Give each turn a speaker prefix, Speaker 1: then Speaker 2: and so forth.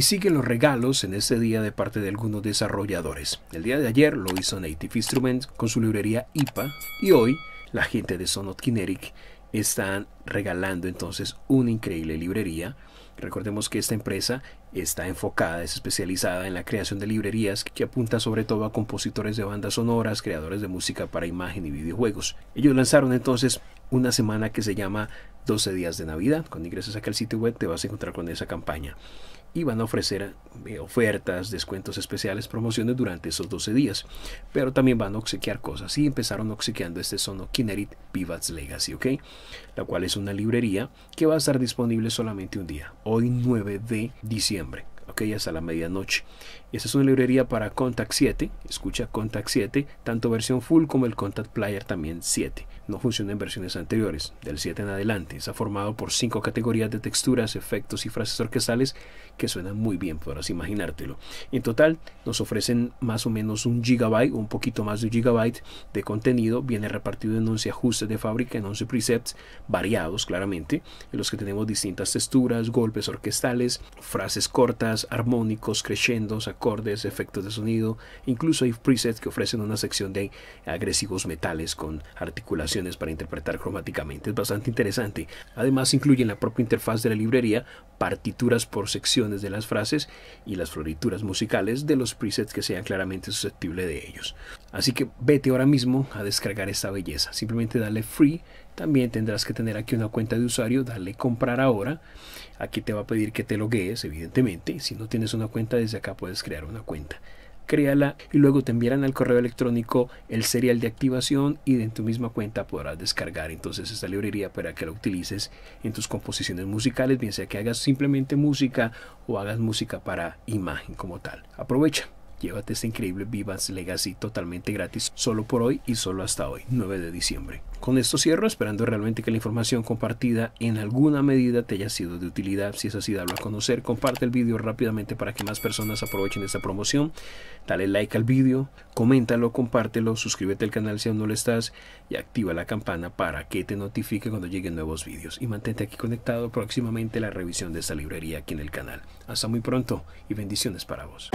Speaker 1: y sigue los regalos en este día de parte de algunos desarrolladores. El día de ayer lo hizo Native Instruments con su librería IPA y hoy la gente de Sonot Kinetic están regalando entonces una increíble librería. Recordemos que esta empresa está enfocada, es especializada en la creación de librerías que apunta sobre todo a compositores de bandas sonoras, creadores de música para imagen y videojuegos. Ellos lanzaron entonces una semana que se llama 12 días de Navidad. Cuando ingresas acá al sitio web te vas a encontrar con esa campaña y van a ofrecer eh, ofertas, descuentos especiales, promociones durante esos 12 días. Pero también van a obsequiar cosas y empezaron obsequiando este sono Kinerit Pivots Legacy, ¿ok? La cual es una librería que va a estar disponible solamente un día, hoy 9 de diciembre aquellas a la medianoche. Esta es una librería para Contact 7, escucha Contact 7, tanto versión full como el Contact Player también 7. No funciona en versiones anteriores, del 7 en adelante. Está formado por 5 categorías de texturas, efectos y frases orquestales que suenan muy bien, podrás imaginártelo. En total nos ofrecen más o menos un gigabyte un poquito más de un gigabyte de contenido. Viene repartido en 11 ajustes de fábrica, en 11 presets variados claramente, en los que tenemos distintas texturas, golpes orquestales, frases cortas, armónicos, crescendos, acordes, efectos de sonido. Incluso hay presets que ofrecen una sección de agresivos metales con articulaciones para interpretar cromáticamente. Es bastante interesante. Además incluyen la propia interfaz de la librería partituras por secciones de las frases y las florituras musicales de los presets que sean claramente susceptibles de ellos. Así que vete ahora mismo a descargar esta belleza. Simplemente dale free. También tendrás que tener aquí una cuenta de usuario. Dale comprar ahora. Aquí te va a pedir que te loguees, evidentemente. Si no tienes una cuenta, desde acá puedes crear una cuenta. Créala y luego te enviarán al correo electrónico el serial de activación y en tu misma cuenta podrás descargar entonces esta librería para que la utilices en tus composiciones musicales, bien sea que hagas simplemente música o hagas música para imagen como tal. Aprovecha. Llévate este increíble Vivas Legacy totalmente gratis solo por hoy y solo hasta hoy, 9 de diciembre. Con esto cierro, esperando realmente que la información compartida en alguna medida te haya sido de utilidad. Si es así, dalo a conocer, comparte el vídeo rápidamente para que más personas aprovechen esta promoción. Dale like al vídeo, coméntalo, compártelo, suscríbete al canal si aún no lo estás y activa la campana para que te notifique cuando lleguen nuevos vídeos. Y mantente aquí conectado próximamente la revisión de esta librería aquí en el canal. Hasta muy pronto y bendiciones para vos.